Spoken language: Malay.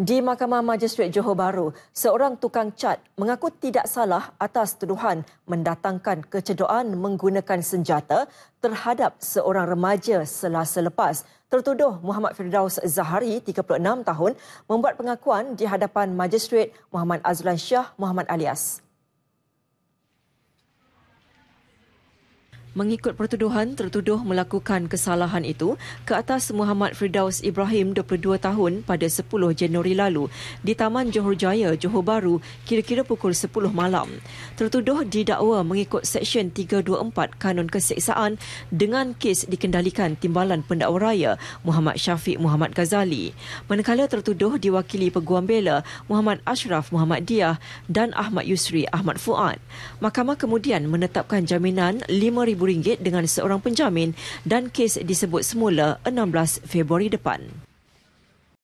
Di Mahkamah Majistret Johor Bahru, seorang tukang cat mengaku tidak salah atas tuduhan mendatangkan kecedoan menggunakan senjata terhadap seorang remaja selasa lepas. Tertuduh Muhammad Firdaus Zahari, 36 tahun, membuat pengakuan di hadapan Majistret Muhammad Azlan Syah Muhammad Alias. Mengikut pertuduhan, tertuduh melakukan kesalahan itu ke atas Muhammad Firdaus Ibrahim 22 tahun pada 10 Januari lalu di Taman Johor Jaya, Johor Bahru kira-kira pukul 10 malam. Tertuduh didakwa mengikut Seksyen 324 Kanun Keseksaan dengan kes dikendalikan Timbalan Pendakwa Raya Muhammad Syafiq Muhammad Ghazali. Manakala tertuduh diwakili Peguam Bela Muhammad Ashraf Muhammad Diah dan Ahmad Yusri Ahmad Fuad. Mahkamah kemudian menetapkan jaminan RM5,000 rm dengan seorang penjamin dan kes disebut semula 16 Februari depan.